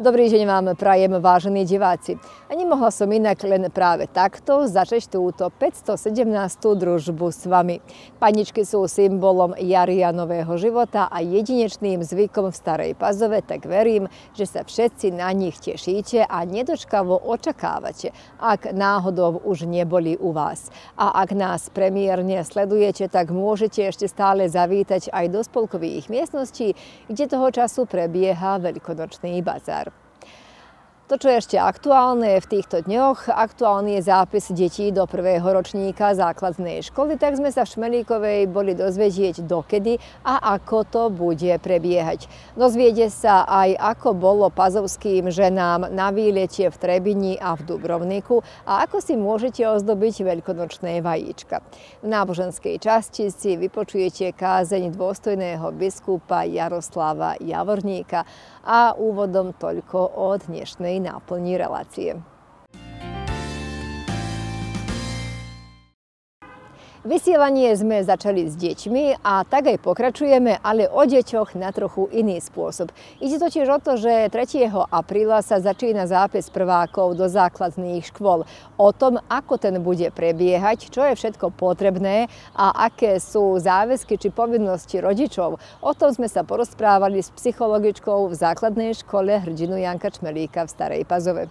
Dobry dzień, vám prajem, vážení diváci. Nemohla som inak len práve takto začať túto 517. družbu s vami. Paničky sú symbolom jaria nového života a jedinečným zvykom v Starej Pazove, tak verím, že sa všetci na nich tešíte a nedočkavo očakávate, ak náhodou už neboli u vás. A ak nás premiérne sledujete, tak môžete ešte stále zavítať aj do spolkových miestností, kde toho času prebieha veľkonočný bazár. To, čo je ešte aktuálne v týchto dňoch, aktuálny je zápis detí do prvého ročníka základnej školy, tak sme sa v Šmelíkovej boli dozvedieť dokedy a ako to bude prebiehať. Dozviede sa aj, ako bolo pazovským ženám na výletie v Trebini a v Dubrovniku a ako si môžete ozdobiť veľkonočné vajíčka. V náboženskej časti si vypočujete kázeň dôstojného biskupa Jaroslava Javorníka a uvodom toliko od Nješne i Napolnji relacije. Vysielanie sme začali s deťmi a tak aj pokračujeme, ale o deťoch na trochu iný spôsob. Ide totiž o to, že 3. apríla sa začína zápis prvákov do základných škôl. O tom, ako ten bude prebiehať, čo je všetko potrebné a aké sú záväzky či povinnosti rodičov. O tom sme sa porozprávali s psychologičkou v základnej škole Hrdinu Janka Čmelíka v Starej Pazove.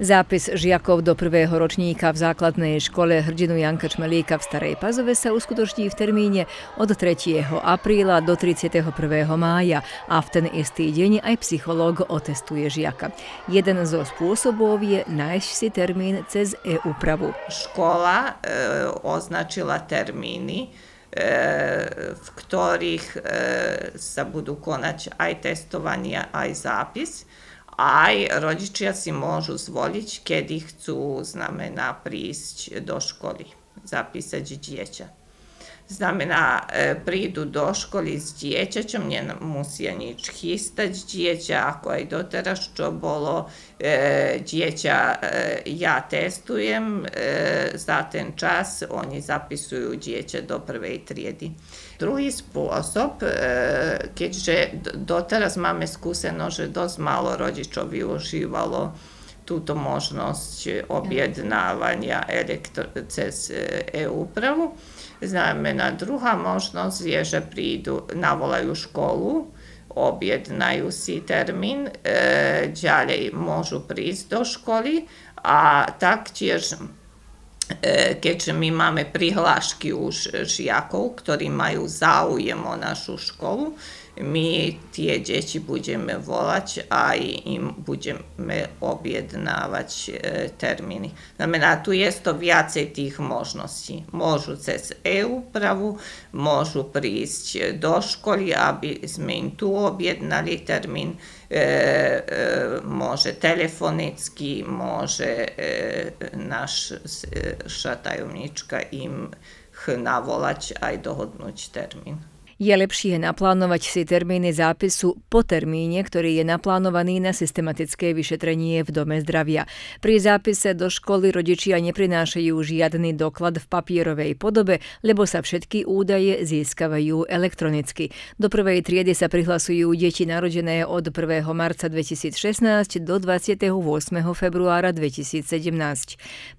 Zápis žiakov do prvého ročníka v základnej škole hrdinu Janka Čmelíka v Starej Pazove sa uskutoční v termíne od 3. apríla do 31. mája a v ten istý deň aj psychológ otestuje žiaka. Jeden zo spôsobov je nájsť si termín cez e-úpravu. Škola e, označila termíny e, v ktorých e, sa budu konać aj testovania aj zapis aj rodičia si môžu zvoliť, kedy chcú znamená prísť do školy, zapísať dieťa znamená e, prídu do školy s dieťaťom, nemusia nič chystať dieťa, ako aj doteraz, čo bolo e, dieťa e, ja testujem, e, za ten čas oni zapisuju dieťa do prve trijedi. Drugi spôsob, e, keďže doteraz máme skúsenosť, že dosť malo rodičov využívalo túto možnosť objednávania elektro- cez e-upravu, e, Znamená Druga možnost je že pridu, navolajú školu, objednajú si termin, e, môžu prísť do školy, a taktiež, e, keďže my máme prihlášky už žiakov, ktorí majú záujem o našu školu, mi tie deti budeme volať a i im budeme objednávať e, termíny. Znamená, tu jest to viacej tých možností. Môžu cez e-upravu, môžu prísť do školy, aby sme im tu objednali termin, e, e, môže telefonicky, môže e, naš e, šatajomnička im navolať a dohodnúť termín. termin je lepšie naplánovať si termíny zápisu po termíne, ktorý je naplánovaný na systematické vyšetrenie v dome zdravia. Pri zápise do školy rodičia neprinášajú žiadny doklad v papierovej podobe, lebo sa všetky údaje získavajú elektronicky. Do prvej triedy sa prihlasujú deti narodené od 1. marca 2016 do 28. februára 2017.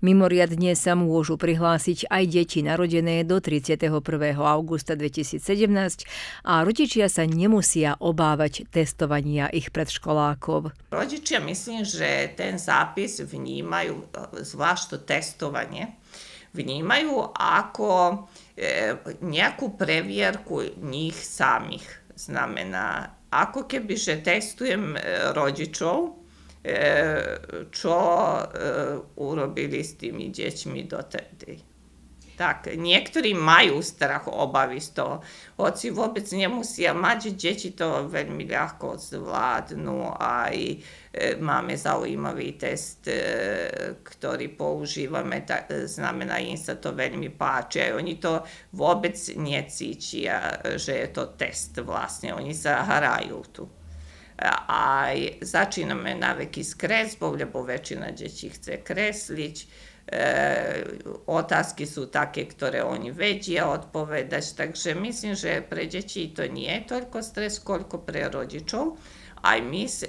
Mimoriadne sa môžu prihlásiť aj deti narodené do 31. augusta 2017 účasť a rodičia sa nemusia obávať testovania ich predškolákov. Rodičia myslím, že ten zápis vnímajú, e, zvlášť to testovanie, vnímajú ako e, nejakú previerku nich samých. Znamená, ako keby, že testujem e, rodičov, čo urobili s tými deťmi do tedy tak niektorí majú strach, obavy z toho. Hoci vôbec nemusia mať, deti to veľmi ľahko zvládnu. Aj e, máme zaujímavý test, e, ktorý používame, ta, e, znamená, im sa to veľmi páči. Aj oni to vôbec necítia, že je to test vlastne. Oni sa hrajú tu. A začíname naveky s kresbou, lebo väčšina detí chce kresliť E, otázky sú také, ktoré oni vedia odpovedať, takže myslím, že pre deti to nie je toľko stres, koľko pre rodičov. Aj mi e,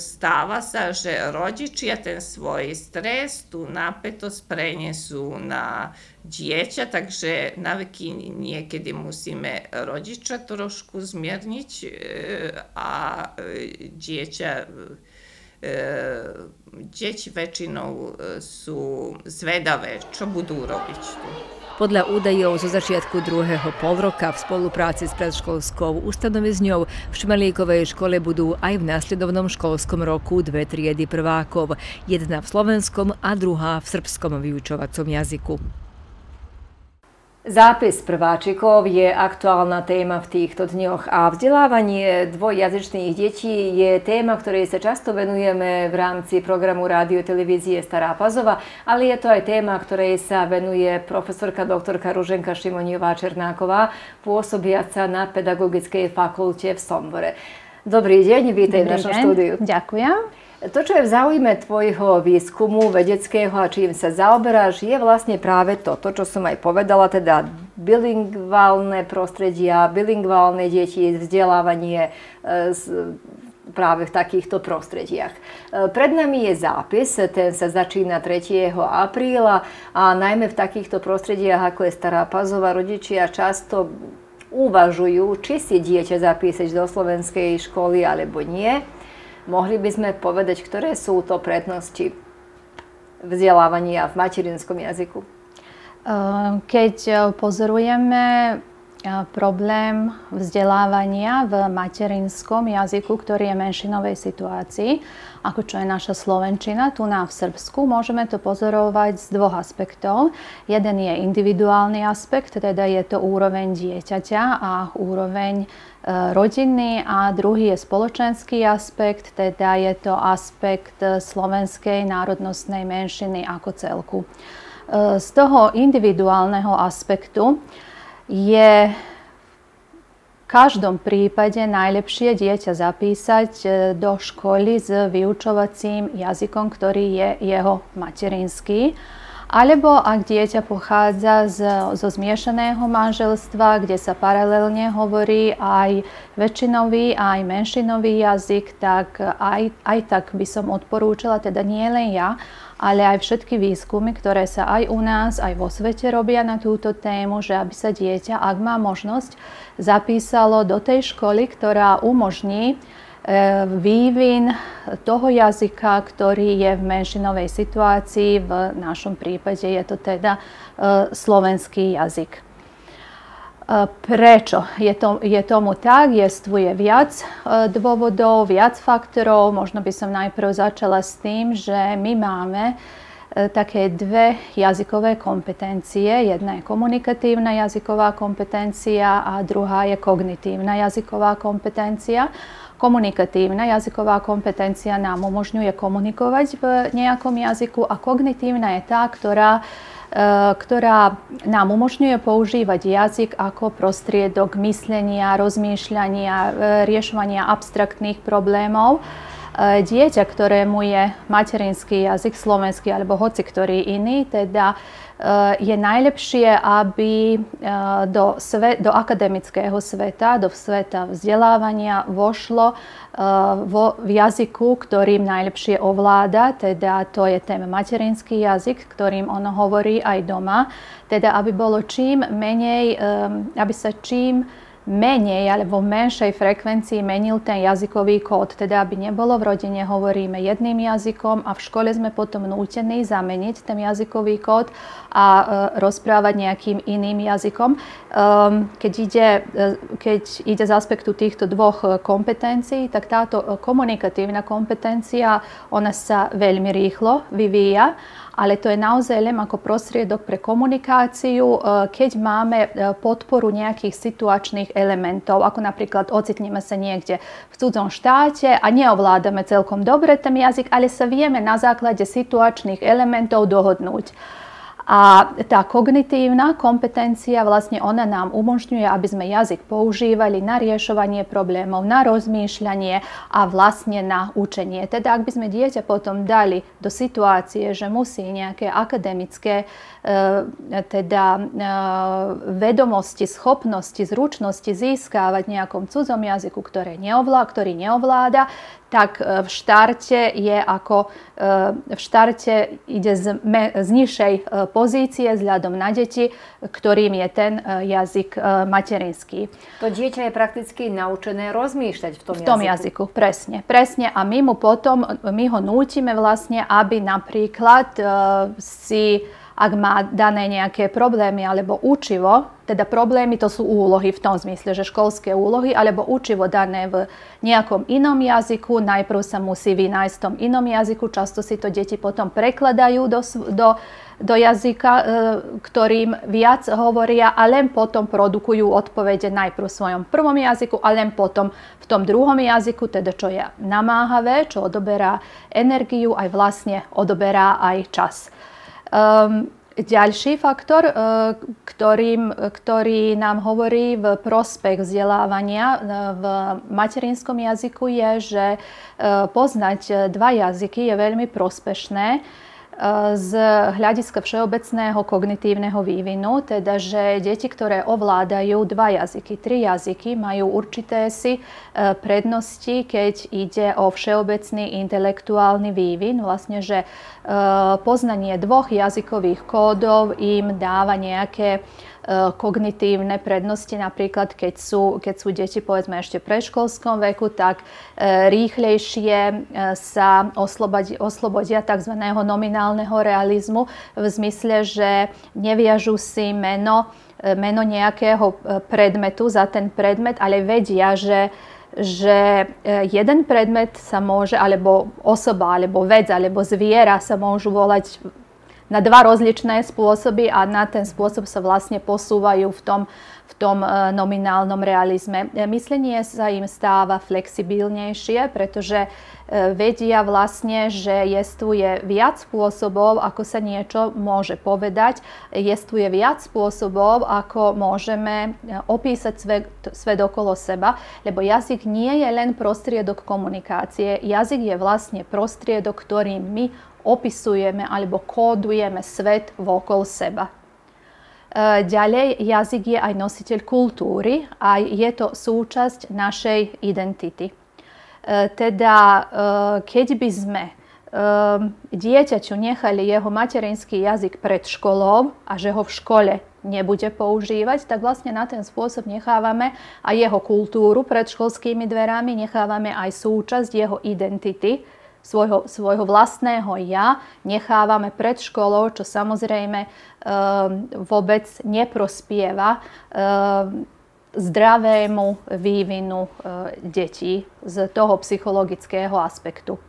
stáva sa, že rodičia ten svoj stres, tú napetost prenesú na dieťa, takže navyky niekedy musíme rodiča trošku zmierniť e, a e, dieťa E, dzieci väčšinou e, sú zvedavé, čo budú robiť tu. Podľa údajov zo začiatku druhého polroka v spolupráci s predškolskou ustanovizňou v Šmelíkovej škole budú aj v následovnom školskom roku dve triedy prvákov, jedna v slovenskom a druhá v srbskom vyučovacom jazyku. Zápis prváčikov je aktuálna téma v týchto dňoch a vzdelávanie dvojjazyčných detí je téma, ktorej sa často venujeme v rámci programu Rádio Televízie Stará Pazova, ale je to aj téma, ktorej sa venuje profesorka doktorka Ruženka Šimoniová Černáková, pôsobiaca na Pedagogickej fakulte v Sombore. Dobrý deň, vítej Dobrý v našom deň. štúdiu. Ďakujem. To, čo je v záujme tvojho výskumu vedeckého a čím sa zaoberáš, je vlastne práve to, to, čo som aj povedala, teda bilingválne prostredia, bilingválne deti, vzdelávanie e, práve v takýchto prostrediach. E, pred nami je zápis, ten sa začína 3. apríla a najmä v takýchto prostrediach, ako je Stará Pazova, rodičia často uvažujú, či si dieťa zapísať do slovenskej školy alebo nie. Mohli by sme povedať, ktoré sú to prednosti vzdelávania v materinskom jazyku? Ehm, keď e, pozorujeme e, problém vzdelávania v materinskom jazyku, ktorý je menšinovej situácii, ako čo je naša Slovenčina. Tu na v Srbsku môžeme to pozorovať z dvoch aspektov. Jeden je individuálny aspekt, teda je to úroveň dieťaťa a úroveň e, rodiny a druhý je spoločenský aspekt, teda je to aspekt e, slovenskej národnostnej menšiny ako celku. E, z toho individuálneho aspektu je každom prípade najlepšie dieťa zapísať e, do školy s vyučovacím jazykom, ktorý je jeho materinský. Alebo ak dieťa pochádza z, zo zmiešaného manželstva, kde sa paralelne hovorí aj väčšinový, aj menšinový jazyk, tak aj, aj tak by som odporúčala, teda nie len ja, ale aj všetky výskumy, ktoré sa aj u nás, aj vo svete robia na túto tému, že aby sa dieťa, ak má možnosť, zapísalo do tej školy, ktorá umožní e, vývin toho jazyka, ktorý je v menšinovej situácii, v našom prípade je to teda e, slovenský jazyk. Prečo je, to, je tomu tak? Jestvuje viac e, dôvodov, viac faktorov. Možno by som najprv začala s tým, že my máme e, také dve jazykové kompetencije. Jedna je komunikativna jazyková kompetencija, a druga je kognitivna jazyková kompetencija. Komunikativna jazyková kompetencija nam umožňuje komunikovať v nejakom jazyku, a kognitivna je tá, ktorá Eh, ktorá nám umožňuje používať jazyk ako prostriedok myslenia, rozmýšľania, eh, riešovania abstraktných problémov. Eh, dieťa, ktorému je materinský jazyk slovenský alebo hoci ktorý iný, teda Eh, je najlepšie, aby eh, do, svet, do akademického sveta, do sveta vzdelávania vošlo eh, vo, v jazyku, ktorým najlepšie ovláda, teda to je ten materinský jazyk, ktorým ono hovorí aj doma, teda aby bolo čím menej, aby sa čím menej alebo v menšej frekvencii menil ten jazykový kód. Teda aby nebolo v rodine hovoríme jedným jazykom a v škole sme potom nútení zameniť ten jazykový kód a e, rozprávať nejakým iným jazykom. E, keď, ide, e, keď ide z aspektu týchto dvoch e, kompetencií, tak táto e, komunikatívna kompetencia, ona sa veľmi rýchlo vyvíja ale to je naozaj len ako prostriedok pre komunikáciu, e, keď máme e, podporu nejakých situačných elementov, ako napríklad ocitneme sa niekde v cudzom štáte a neovládame celkom dobre ten jazyk, ale sa vieme na základe situačných elementov dohodnúť. A tá kognitívna kompetencia, vlastne ona nám umožňuje, aby sme jazyk používali na riešovanie problémov, na rozmýšľanie a vlastne na učenie. Teda ak by sme dieťa potom dali do situácie, že musí nejaké akademické uh, E, teda e, vedomosti, schopnosti, zručnosti získávať v nejakom cudzom jazyku, ktoré neovlá, ktorý neovláda, tak e, v štarte je ako v štarte ide z, me, z nižšej pozície vzhľadom na deti, ktorým je ten jazyk materinský. To dieťa je prakticky naučené rozmýšľať v tom, v tom jazyku. jazyku. Presne, presne. A my mu potom, my ho nútime vlastne, aby napríklad si ak má dané nejaké problémy alebo učivo, teda problémy to sú úlohy v tom zmysle, že školské úlohy alebo učivo dané v nejakom inom jazyku, najprv sa musí vynájsť v tom inom jazyku, často si to deti potom prekladajú do, do, do jazyka, e, ktorým viac hovoria a len potom produkujú odpovede najprv v svojom prvom jazyku a len potom v tom druhom jazyku, teda čo je namáhavé, čo odoberá energiu, aj vlastne odoberá aj čas. Ehm, ďalší faktor, eh, ktorým, ktorý nám hovorí v prospech vzdelávania eh, v materinskom jazyku je, že eh, poznať dva jazyky je veľmi prospešné z hľadiska všeobecného kognitívneho vývinu, teda že deti, ktoré ovládajú dva jazyky, tri jazyky, majú určité si e, prednosti, keď ide o všeobecný intelektuálny vývin, vlastne, že e, poznanie dvoch jazykových kódov im dáva nejaké Eh, kognitívne prednosti, napríklad keď sú, keď sú deti povedzme ešte v predškolskom veku, tak eh, rýchlejšie eh, sa oslobodia, oslobodia tzv. nominálneho realizmu v zmysle, že neviažu si meno, meno nejakého predmetu za ten predmet, ale vedia, že že jeden predmet sa môže, alebo osoba, alebo vec, alebo zviera sa môžu volať na dva rozličné spôsoby a na ten spôsob sa vlastne posúvajú v tom, v tom e, nominálnom realizme. E, myslenie sa im stáva flexibilnejšie, pretože e, vedia vlastne, že jestuje viac spôsobov, ako sa niečo môže povedať, jestuje viac spôsobov, ako môžeme opísať svet, svet okolo seba, lebo jazyk nie je len prostriedok komunikácie, jazyk je vlastne prostriedok, ktorým my opisujeme alebo kodujemy svet vokol seba. Dalej e, jazyk je aj nositelj kultúry a je to súčasť našej identity. E, teda, e, keď by sme dieťaťu nechali jeho materinský jazyk pred školou a že ho v škole nebude používať, tak vlastne na ten spôsob nechávame aj jeho kultúru pred školskými dverami, nechávame aj súčasť jeho identity svojho, svojho vlastného ja nechávame pred školou, čo samozrejme e, vôbec neprospieva e, zdravému vývinu e, detí z toho psychologického aspektu.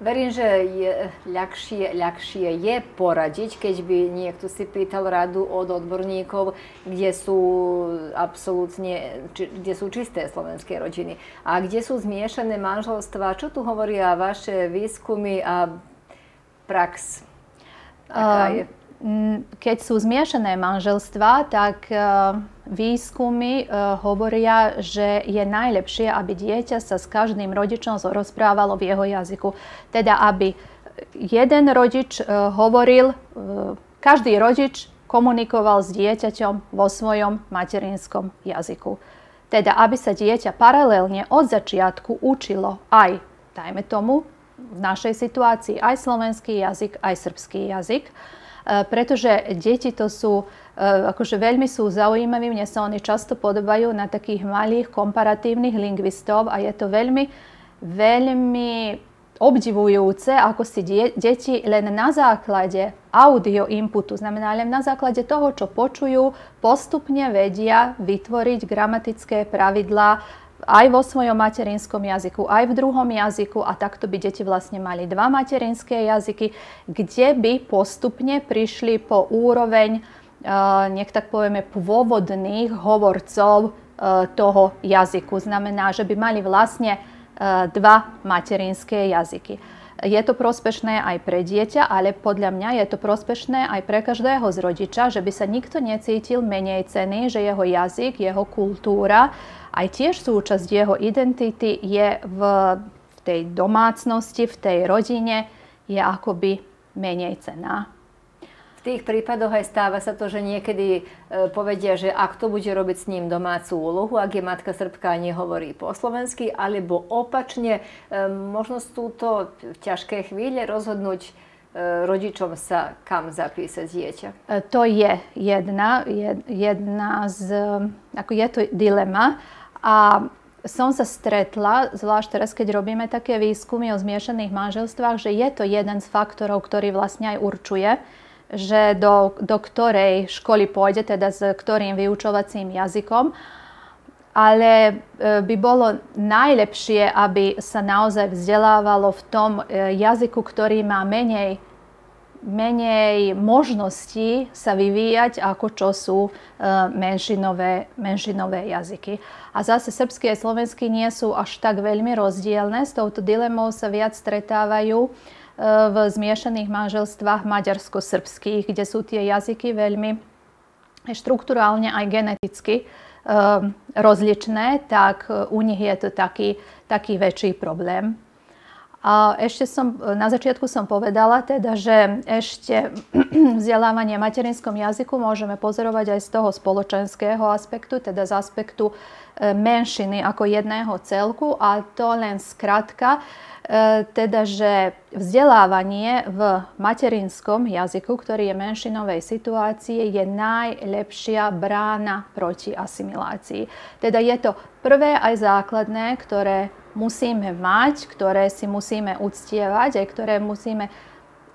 Verím, že je, ľahšie, ľakšie je poradiť, keď by niekto si pýtal radu od odborníkov, kde sú absolútne, či, kde sú čisté slovenské rodiny a kde sú zmiešané manželstva. Čo tu hovoria vaše výskumy a prax? Aká ehm, je? Keď sú zmiešané manželstva, tak ehm, Výskumy eh, hovoria, že je najlepšie, aby dieťa sa s každým rodičom rozprávalo v jeho jazyku. Teda, aby jeden rodič eh, hovoril, uh, každý rodič komunikoval s dieťaťom vo svojom materinskom jazyku. Teda, aby sa dieťa paralelne od začiatku učilo aj, dajme tomu, v našej situácii aj slovenský jazyk, aj srbský jazyk, pretože deti to sú Eh, akože veľmi sú zaujímaví, mne sa oni často podobajú na takých malých komparatívnych lingvistov a je to veľmi, veľmi obdivujúce, ako si die, deti len na základe audio inputu, znamená len na základe toho, čo počujú, postupne vedia vytvoriť gramatické pravidlá aj vo svojom materinskom jazyku, aj v druhom jazyku a takto by deti vlastne mali dva materinské jazyky, kde by postupne prišli po úroveň nech tak povieme, pôvodných hovorcov e, toho jazyku. Znamená, že by mali vlastne e, dva materinské jazyky. Je to prospešné aj pre dieťa, ale podľa mňa je to prospešné aj pre každého z rodiča, že by sa nikto necítil menej cený, že jeho jazyk, jeho kultúra, aj tiež súčasť jeho identity je v tej domácnosti, v tej rodine, je akoby menej cená v tých prípadoch aj stáva sa to, že niekedy e, povedia, že ak to bude robiť s ním domácu úlohu, ak je matka Srbka a nehovorí po slovensky, alebo opačne, e, možno sú to ťažké chvíle rozhodnúť, e, rodičom sa kam zapísať dieťa? To je jedna, jedna z, ako je to dilema. A som sa stretla, zvlášť teraz, keď robíme také výskumy o zmiešaných manželstvách, že je to jeden z faktorov, ktorý vlastne aj určuje že do, do ktorej školy pôjde, teda s ktorým vyučovacím jazykom, ale e, by bolo najlepšie, aby sa naozaj vzdelávalo v tom e, jazyku, ktorý má menej, menej možností sa vyvíjať, ako čo sú e, menšinové, menšinové jazyky. A zase srbský a slovenský nie sú až tak veľmi rozdielne, s touto dilemou sa viac stretávajú uh, v zmiešaných manželstvách maďarsko-srbských, kde sú tie jazyky veľmi štruktúrálne aj geneticky eh, rozličné, tak u nich je to taký, taký väčší problém. A ešte som, na začiatku som povedala teda, že ešte vzdelávanie v materinskom jazyku môžeme pozorovať aj z toho spoločenského aspektu, teda z aspektu e, menšiny ako jedného celku a to len skratka, e, teda, že vzdelávanie v materinskom jazyku, ktorý je menšinovej situácie, je najlepšia brána proti asimilácii. Teda je to prvé aj základné, ktoré musíme mať, ktoré si musíme uctievať, aj ktoré musíme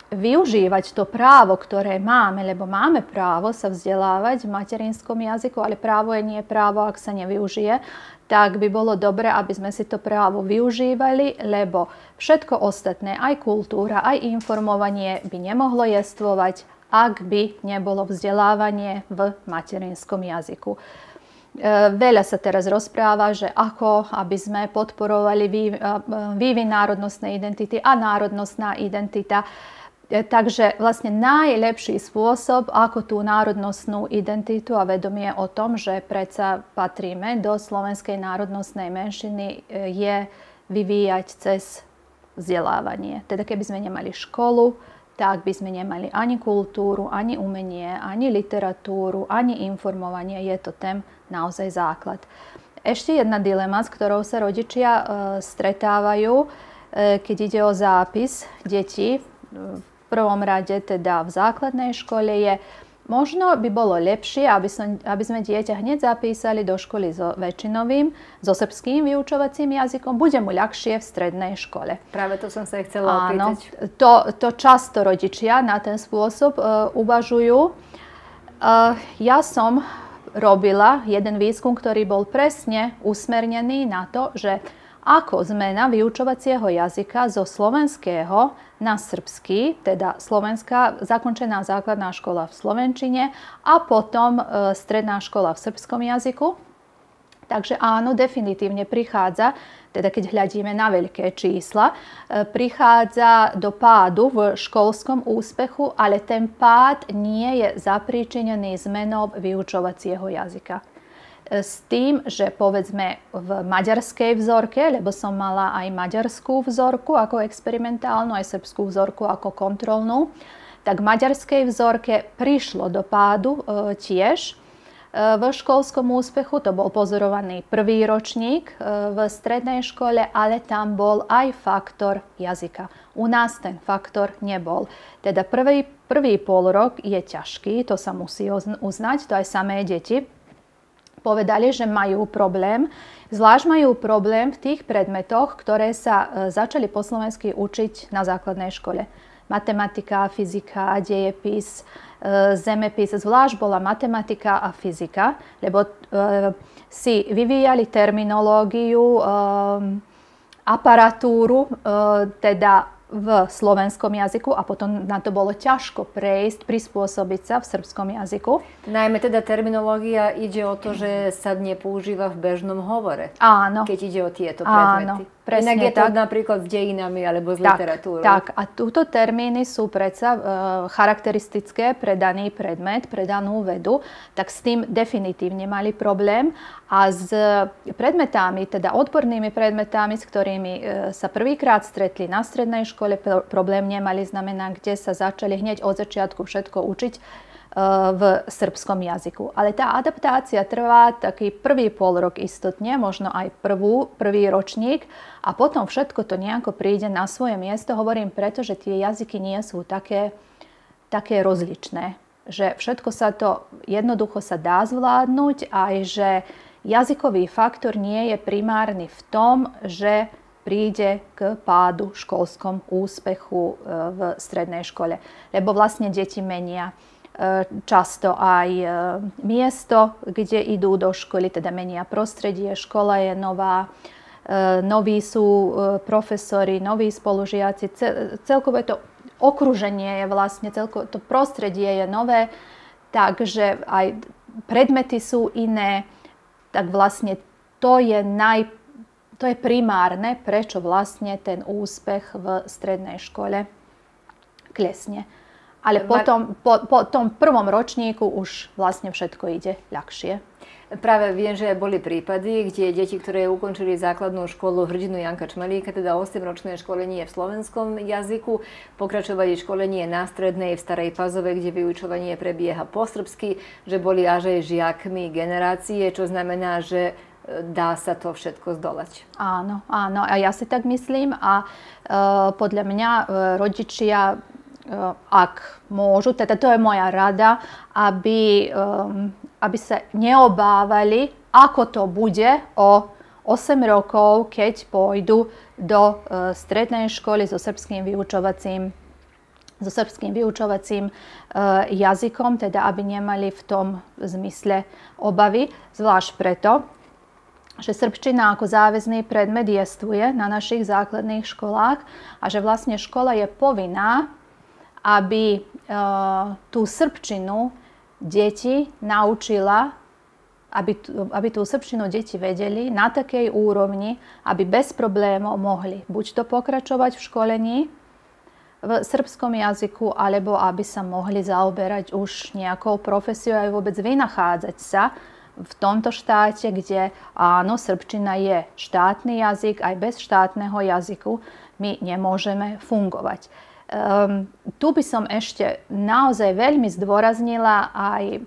využívať to právo, ktoré máme, lebo máme právo sa vzdelávať v materinskom jazyku, ale právo je nie právo, ak sa nevyužije, tak by bolo dobre, aby sme si to právo využívali, lebo všetko ostatné, aj kultúra, aj informovanie by nemohlo jestvovať, ak by nebolo vzdelávanie v materinskom jazyku. E, veľa sa teraz rozpráva, že ako, aby sme podporovali e, vývin národnostnej identity a národnostná identita. E, takže vlastne najlepší spôsob, ako tú národnostnú identitu a vedomie o tom, že predsa patríme do slovenskej národnostnej menšiny, je vyvíjať cez vzdelávanie. Teda keby sme nemali školu, tak by sme nemali ani kultúru, ani umenie, ani literatúru, ani informovanie. Je to ten naozaj základ. Ešte jedna dilema, s ktorou sa rodičia e, stretávajú, e, keď ide o zápis detí, e, v prvom rade teda v základnej škole je, Možno by bolo lepšie, aby, som, aby sme dieťa hneď zapísali do školy so väčšinovým, so srbským vyučovacím jazykom. Bude mu ľahšie v strednej škole. Práve to som sa chcela Áno, opýtať. To, to často rodičia na ten spôsob uh, uvažujú. Uh, ja som robila jeden výskum, ktorý bol presne usmernený na to, že ako zmena vyučovacieho jazyka zo slovenského na srbský, teda slovenská zakončená základná škola v slovenčine a potom e, stredná škola v srbskom jazyku, Takže áno, definitívne prichádza, teda keď hľadíme na veľké čísla, e, prichádza do pádu v školskom úspechu, ale ten pád nie je zapríčinený zmenou vyučovacieho jazyka. E, s tým, že povedzme v maďarskej vzorke, lebo som mala aj maďarskú vzorku ako experimentálnu, aj srbskú vzorku ako kontrolnú, tak v maďarskej vzorke prišlo do pádu e, tiež, v školskom úspechu to bol pozorovaný prvý ročník e, v strednej škole, ale tam bol aj faktor jazyka. U nás ten faktor nebol. Teda prvý, prvý pol rok je ťažký, to sa musí uznať, to aj samé deti povedali, že majú problém. Zvlášť majú problém v tých predmetoch, ktoré sa e, začali po slovensky učiť na základnej škole. Matematika, fyzika, dejepis, E, zemepis, zvlášbola matematika a fyzika, lebo e, si vyvíjali terminológiu, e, aparatúru, teda v slovenskom jazyku a potom na to bolo ťažko prejsť, prispôsobiť sa v srbskom jazyku. Najmä teda terminológia ide o to, že sa nepoužíva v bežnom hovore. Áno. Keď ide o tieto predmety. Áno, presne Inak je to napríklad s dejinami alebo s tak, literatúrou. Tak, a túto termíny sú predsa e, charakteristické pre daný predmet, pre danú vedu, tak s tým definitívne mali problém. A s predmetami, teda odbornými predmetami, s ktorými e, sa prvýkrát stretli na strednej škole, škole problém nemali, znamená, kde sa začali hneď od začiatku všetko učiť e, v srbskom jazyku. Ale tá adaptácia trvá taký prvý pol rok istotne, možno aj prvú, prvý ročník a potom všetko to nejako príde na svoje miesto. Hovorím preto, že tie jazyky nie sú také, také rozličné. Že všetko sa to jednoducho sa dá zvládnuť aj že jazykový faktor nie je primárny v tom, že príde k pádu školskom úspechu e, v strednej škole. Lebo vlastne deti menia e, často aj e, miesto, kde idú do školy, teda menia prostredie, škola je nová, noví sú profesori, noví spolužiaci, celkové to okruženie je vlastne, celkové to prostredie je nové, takže aj predmety sú iné, tak vlastne to je najpôsobnejšie to je primárne, prečo vlastne ten úspech v strednej škole klesne. Ale potom, po, po tom prvom ročníku už vlastne všetko ide ľahšie. Práve viem, že boli prípady, kde deti, ktoré ukončili základnú školu hrdinu Janka Čmelíka, teda 8-ročné školenie v slovenskom jazyku, pokračovali školenie na strednej v Starej Pazove, kde vyučovanie prebieha po srbsky, že boli až aj žiakmi generácie, čo znamená, že dá sa to všetko zdolať. Áno, áno. A ja si tak myslím a e, podľa mňa e, rodičia, e, ak môžu, teda to je moja rada, aby, e, aby sa neobávali, ako to bude o 8 rokov, keď pôjdu do e, strednej školy so srbským vyučovacím so srbským vyučovacím e, jazykom, teda aby nemali v tom zmysle obavy, zvlášť preto, že srbčina ako záväzný predmet jestuje na našich základných školách a že vlastne škola je povinná, aby e, tú srbčinu deti naučila, aby, aby tú srbčinu deti vedeli na takej úrovni, aby bez problémov mohli buď to pokračovať v školení v srbskom jazyku, alebo aby sa mohli zaoberať už nejakou profesiou aj vôbec vynachádzať sa v tomto štáte, kde áno, srbčina je štátny jazyk, aj bez štátneho jazyku my nemôžeme fungovať. Um, tu by som ešte naozaj veľmi zdôraznila aj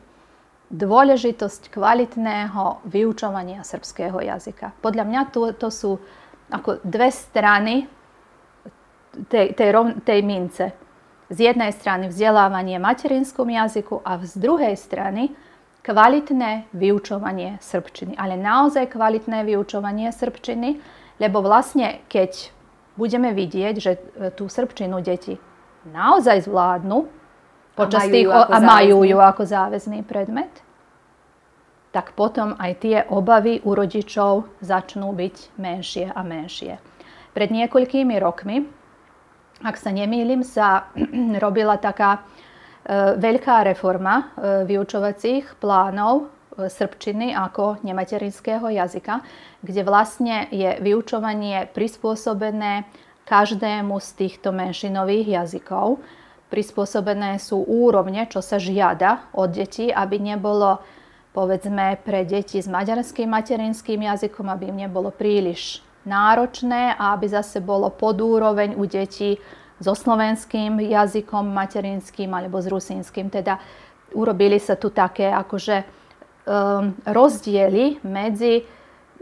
dôležitosť kvalitného vyučovania srbského jazyka. Podľa mňa to, to sú ako dve strany tej, tej, tej mince. Z jednej strany vzdelávanie materinskom jazyku a z druhej strany kvalitné vyučovanie srbčiny. Ale naozaj kvalitné vyučovanie srbčiny, lebo vlastne keď budeme vidieť, že e, tú srbčinu deti naozaj zvládnu počas a majú tých, a majú ju ako záväzný predmet, tak potom aj tie obavy u rodičov začnú byť menšie a menšie. Pred niekoľkými rokmi, ak sa nemýlim, sa robila taká Eh, veľká reforma eh, vyučovacích plánov eh, srbčiny ako nematerinského jazyka, kde vlastne je vyučovanie prispôsobené každému z týchto menšinových jazykov. Prispôsobené sú úrovne, čo sa žiada od detí, aby nebolo povedzme pre deti s maďarským materinským jazykom, aby im nebolo príliš náročné a aby zase bolo pod úroveň u detí so slovenským jazykom materinským alebo s rusínskym. Teda urobili sa tu také akože um, rozdiely medzi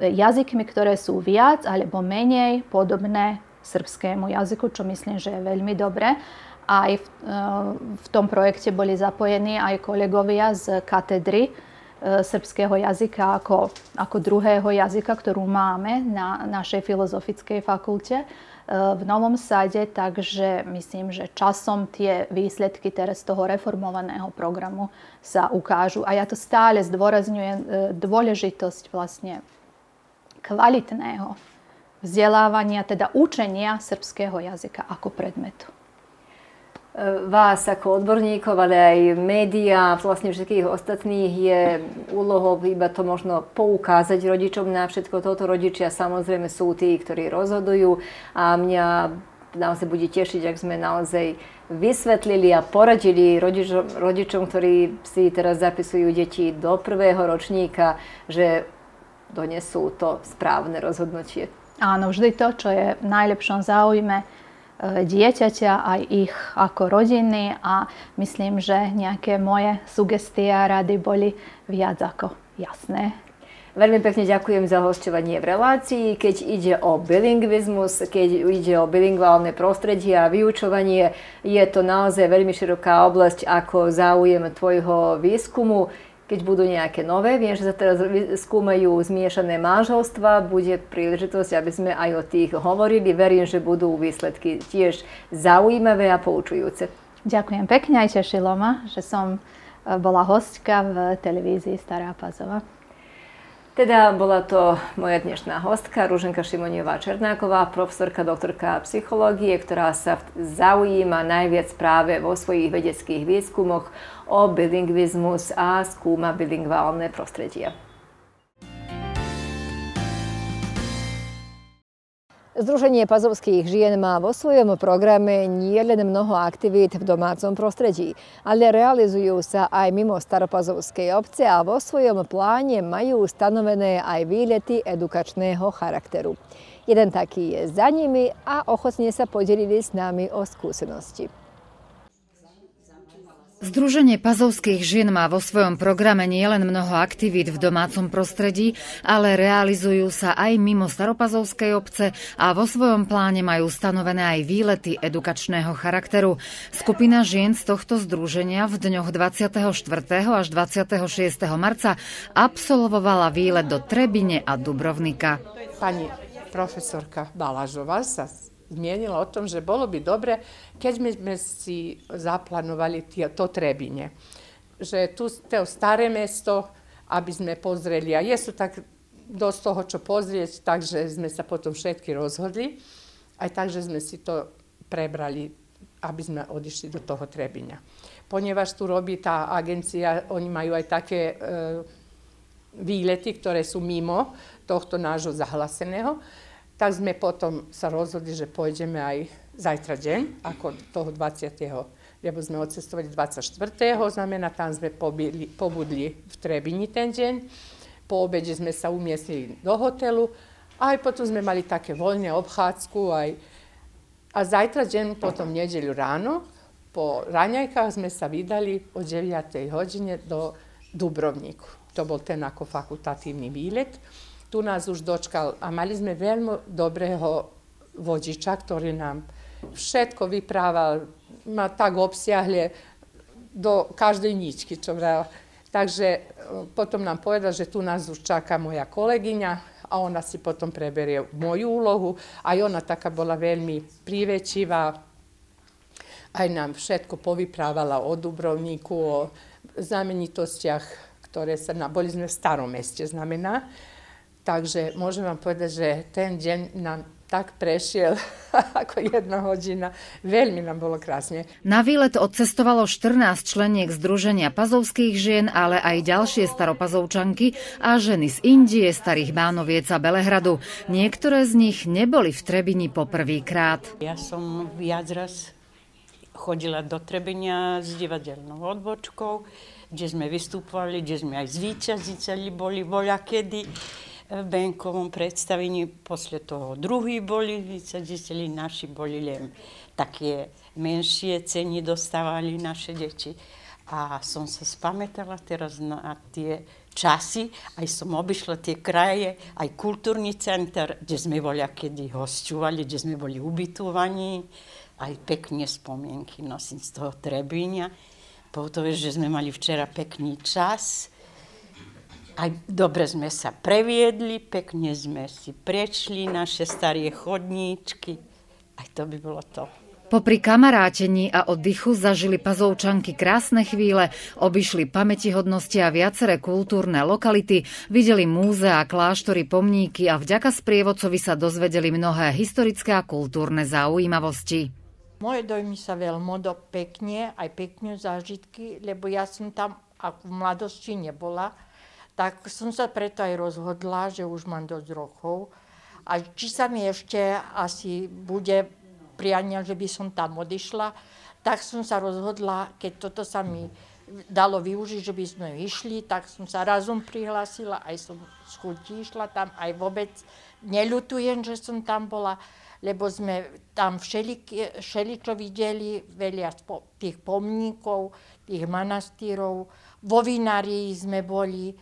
jazykmi, ktoré sú viac alebo menej podobné srbskému jazyku, čo myslím, že je veľmi dobré. Aj v, uh, v tom projekte boli zapojení aj kolegovia z katedry uh, srbského jazyka ako, ako druhého jazyka, ktorú máme na našej filozofickej fakulte v Novom Sade, takže myslím, že časom tie výsledky teraz toho reformovaného programu sa ukážu. A ja to stále zdôrazňujem e, dôležitosť vlastne kvalitného vzdelávania, teda učenia srbského jazyka ako predmetu. E, vás ako odborníkov, ale aj médiá vlastne všetkých ostatných je úlohou iba to možno poukázať rodičom na všetko toto. Rodičia samozrejme sú tí, ktorí rozhodujú a mňa naozaj bude tešiť, ak sme naozaj vysvetlili a poradili rodičom, rodičom ktorí si teraz zapisujú deti do prvého ročníka, že donesú to správne rozhodnutie. Áno, vždy to, čo je v najlepšom záujme E, dieťaťa, aj ich ako rodiny a myslím, že nejaké moje sugestie a rady boli viac ako jasné. Veľmi pekne ďakujem za hošťovanie v relácii. Keď ide o bilingvizmus, keď ide o bilingválne prostredie a vyučovanie, je to naozaj veľmi široká oblasť ako záujem tvojho výskumu keď budú nejaké nové. Viem, že sa teraz skúmajú zmiešané manželstva, bude príležitosť, aby sme aj o tých hovorili. Verím, že budú výsledky tiež zaujímavé a poučujúce. Ďakujem pekne aj tešilo ma, že som e, bola hostka v televízii Stará Pazova. Teda bola to moja dnešná hostka, Ruženka Šimoniová-Černáková, profesorka, doktorka psychológie, ktorá sa zaujíma najviac práve vo svojich vedeckých výskumoch o bilingvizmus a skúma bilingválne prostredie. Združenie pazovských žien má vo svojom programe nie len mnoho aktivít v domácom prostredí, ale realizujú sa aj mimo staropazovskej obce a vo svojom pláne majú stanovené aj výlety edukačného charakteru. Jeden taký je za nimi a ochotne sa podelili s nami o skúsenosti. Združenie pazovských žien má vo svojom programe nielen mnoho aktivít v domácom prostredí, ale realizujú sa aj mimo staropazovskej obce a vo svojom pláne majú stanovené aj výlety edukačného charakteru. Skupina žien z tohto združenia v dňoch 24. až 26. marca absolvovala výlet do Trebine a Dubrovnika. Pani profesorka Balažová sa zmienila o tom, že bolo by dobre, keď sme si zaplanovali to Trebinje. Že tu ste staré mesto, aby sme pozreli, a jesu tak dosť toho, čo pozrieť, takže sme sa potom všetky rozhodli, aj takže sme si to prebrali, aby sme odišli do toho Trebinja. Ponieważ tu robí tá agencija, oni majú aj také e, výlety, ktoré sú mimo tohto nášho zahlaseného, tak sme potom sa rozhodli, že pôjdeme aj zajtra deň, ako toho 20 lebo sme odcestovali 24. znamená, tam sme pobili, pobudli v Trebini ten deň. Po obede sme sa umiestnili do hotelu, aj potom sme mali také voľne obchádzku. Aj. A zajtra deň, potom nedeľu ráno, po raňajkách sme sa vydali o 9. hodine do Dubrovniku. To bol ten ako fakultatívny výlet tu nás už dočkal, a mali sme veľmi dobrého vodiča, ktorý nám všetko vyprával, ma tak obsiahle do každej ničky, čo vrajal. Takže e, potom nám povedal, že tu nás už čaká moja kolegyňa a ona si potom preberie moju úlohu. Aj ona taká bola veľmi privećiva, aj nám všetko povyprávala o Dubrovniku, o znamenitostiach, ktoré sa na, boli sme v starom meste znamená. Takže môžem vám povedať, že ten deň nám tak prešiel ako jedna hodina. Veľmi nám bolo krásne. Na výlet odcestovalo 14 členiek Združenia pazovských žien, ale aj ďalšie staropazovčanky a ženy z Indie, starých Bánoviec a Belehradu. Niektoré z nich neboli v Trebini poprvýkrát. Ja som viac raz chodila do Trebinia s divadelnou odbočkou, kde sme vystupovali, kde sme aj zvíťazicali, boli voľakedy. kedy Benkovom predstavení, Posle toho druhý boli vysaditeli, naši boli len také menšie ceny dostávali naše deti. A som sa spametala teraz na tie časy, aj som obišla tie kraje, aj kultúrny centar, kde sme boli kedy hosťovali, kde sme boli ubytovaní, aj pekne spomienky nosím z toho Trebinja. Pogotovo, že sme mali včera pekný čas, aj dobre sme sa previedli, pekne sme si prečli naše staré chodníčky. Aj to by bolo to. Popri kamarátení a oddychu zažili pazovčanky krásne chvíle, obišli pamätihodnosti a viaceré kultúrne lokality, videli múzea, kláštory, pomníky a vďaka sprievodcovi sa dozvedeli mnohé historické a kultúrne zaujímavosti. Moje dojmy sa veľmi do pekne, aj pekne zážitky, lebo ja som tam v mladosti nebola, tak som sa preto aj rozhodla, že už mám dosť rokov. A či sa mi ešte asi bude priania, že by som tam odišla, tak som sa rozhodla, keď toto sa mi dalo využiť, že by sme išli, tak som sa razom prihlásila, aj som z chuti išla tam, aj vôbec neľutujem, že som tam bola, lebo sme tam všeličo všeli, videli, veľa tých pomníkov, tých manastírov, vo Vinárii sme boli,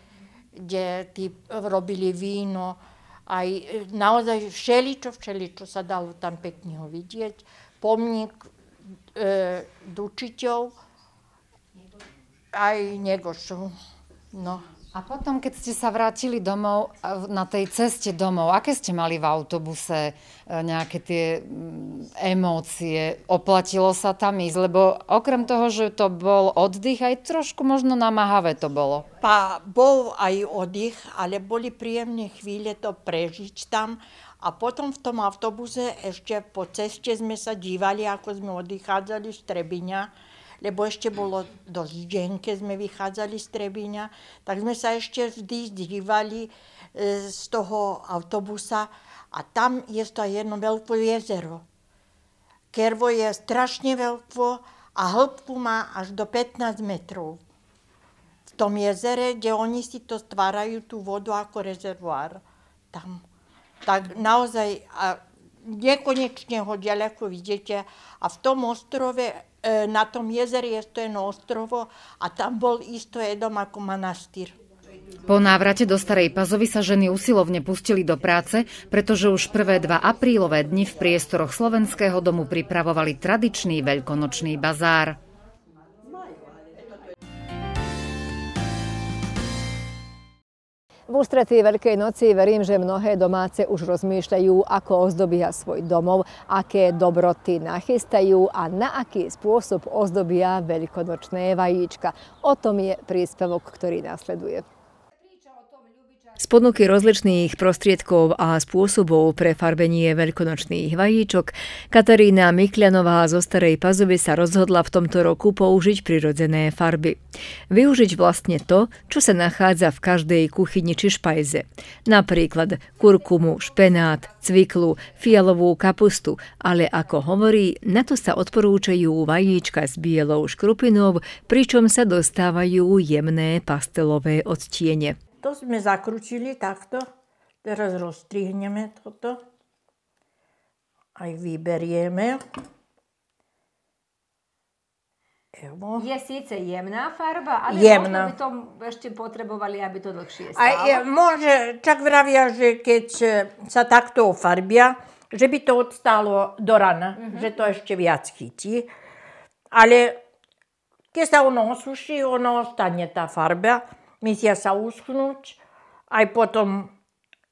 kde tí robili víno, aj e, naozaj všeličo, všeličo sa dalo tam pekne ho vidieť. Pomník e, Dučiťov, aj Negošov. No. A potom, keď ste sa vrátili domov, na tej ceste domov, aké ste mali v autobuse e, nejaké tie mm, emócie? Oplatilo sa tam ísť? Lebo okrem toho, že to bol oddych, aj trošku možno namáhavé to bolo. Pa bol aj oddych, ale boli príjemné chvíle to prežiť tam. A potom v tom autobuse ešte po ceste sme sa dívali, ako sme odchádzali z Trebiňa lebo ešte bolo dosť deň, keď sme vychádzali z Trebiňa, tak sme sa ešte vždy zdívali e, z toho autobusa a tam je to jedno veľké jezero. Kervo je strašne veľké a hĺbku má až do 15 metrov. V tom jezere, kde oni si to stvárajú tú vodu ako rezervuár. Tam. Tak naozaj a nekonečne ho ďaleko vidíte. A v tom ostrove E, na tom jezere je to jedno ostrovo a tam bol isto jedom ako manastír. Po návrate do Starej Pazovy sa ženy usilovne pustili do práce, pretože už prvé dva aprílové dni v priestoroch Slovenského domu pripravovali tradičný veľkonočný bazár. V ústretí Veľkej noci verím, že mnohé domáce už rozmýšľajú, ako ozdobia svoj domov, aké dobroty nachystajú a na aký spôsob ozdobia veľkonočné vajíčka. O tom je príspevok, ktorý nasleduje. Z ponuky rozličných prostriedkov a spôsobov pre farbenie veľkonočných vajíčok Katarína Mikľanová zo Starej Pazovy sa rozhodla v tomto roku použiť prirodzené farby. Využiť vlastne to, čo sa nachádza v každej kuchyni či špajze. Napríklad kurkumu, špenát, cviklu, fialovú kapustu, ale ako hovorí, na to sa odporúčajú vajíčka s bielou škrupinou, pričom sa dostávajú jemné pastelové odtiene. To sme zakrúčili takto. Teraz rozstrihneme toto. Aj vyberieme. Evo. Je síce jemná farba, ale jemná. možno by to ešte potrebovali, aby to dlhšie stalo. Aj, môže, čak vravia, že keď e, sa takto ofarbia, že by to odstalo do rana, mm -hmm. že to ešte viac chytí. Ale keď sa ono osuší, ono ostane tá farba misia sa uschnúť, aj potom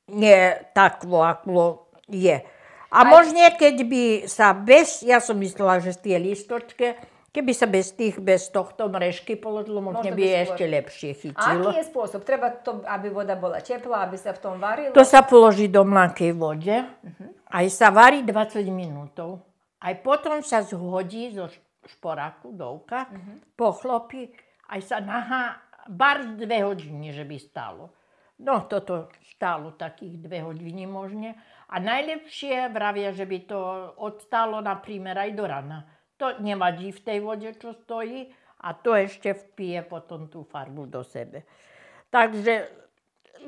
nie takvo, ako je. A aj... možne, keď by sa bez, ja som myslela, že tie listočke, keby sa bez tých, bez tohto mrežky položilo, možno, by by ešte lepšie chytilo. A aký je spôsob? Treba to, aby voda bola teplá, aby sa v tom varilo? To sa položí do mlakej vode, uh-huh. aj sa varí 20 minútov. Aj potom sa zhodí zo šporáku, dovka, uh-huh. pochlopí, aj sa nahá bar dve hodiny, že by stalo. No toto stálo takých dve hodiny možne. A najlepšie vravia, že by to odstalo napríklad aj do rana. To nevadí v tej vode, čo stojí a to ešte vpije potom tú farbu do sebe. Takže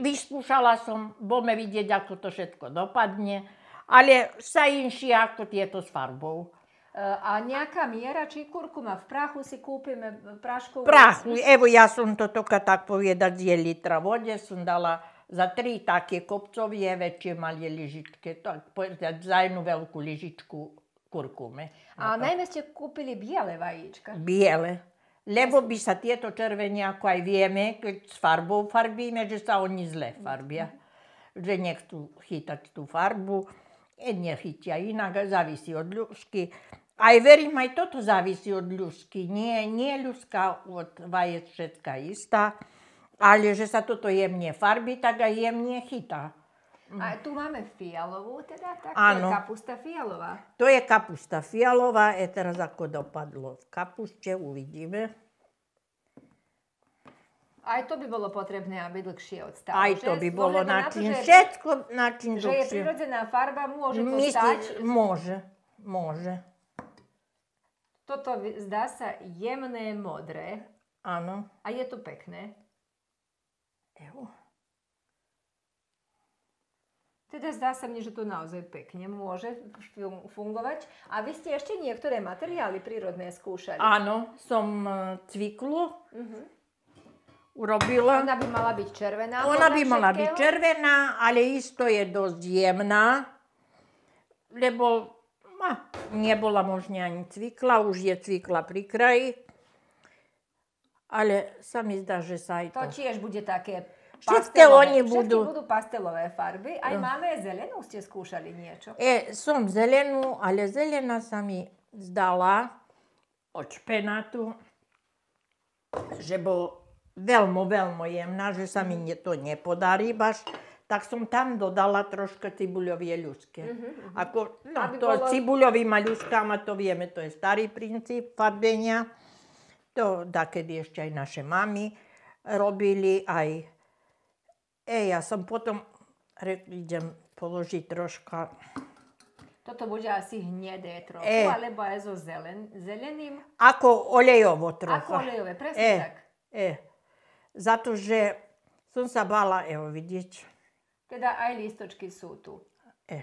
vyskúšala som, budeme vidieť, ako to všetko dopadne, ale sa inšie ako tieto s farbou a nejaká miera či kurkuma. V prahu si kúpime prášku. Prahu, evo ja som to toka tak povedať, je litra vode, som dala za tri také kopcovie väčšie mali lyžičke, tak za jednu veľkú lyžičku kurkume. A no najmä ste kúpili biele vajíčka. Biele. Lebo by sa tieto červenie, ako aj vieme, keď s farbou farbíme, že sa oni zle farbia. Mhm. Že nechcú chytať tú farbu, jedne chytia inak, závisí od ľužky. Aj verím, aj toto závisí od ľudsky. Nie, nie ľudská od vajec všetka istá, ale že sa toto jemne farbí, tak aj jemne chytá. A tu máme fialovú teda, tak ano. to je kapusta fialová. To je kapusta fialová, je teraz ako dopadlo v kapuste, uvidíme. Aj to by bolo potrebné, aby dlhšie odstalo. Aj to by bolo na čím, všetko na čím dlhšie. Že je prirodzená farba, môže to Myslí, stať? Môže, môže. Toto zdá sa jemné modré. Áno. A je to pekné. Evo. Teda zdá sa mne, že to naozaj pekne môže fungovať. A vy ste ešte niektoré materiály prírodné skúšali. Áno, som e, cviklu uh-huh. urobila. Ona by mala byť červená. Ona by mala všetkého. byť červená, ale isto je dosť jemná, lebo a nebola možne ani cvikla, už je cvikla pri kraji. Ale sa mi zdá, že sa aj to... To tiež bude také Všetky oni budú... Všetky budú pastelové farby. Aj no. máme zelenú, ste skúšali niečo? E, som zelenú, ale zelená sa mi zdala od špenátu, že bol veľmi, veľmi jemná, že sa mi to nepodarí, baš tak som tam dodala troška cibuľovie ľuské. Mm-hmm. Mhm. Ako, no, Aby to bolo... cibuľovými ľužkami, to vieme, to je starý princíp farbenia. To dakedy ešte aj naše mami robili, aj... E, ja som potom, re, idem položiť troška... Toto bude asi hnedé trochu, e. alebo aj so zelen, zeleným? Ako olejovo trochu. Ako olejové, presne e. tak. E. to, že som sa bala, evo vidieť, teda aj listočky sú tu. E. e.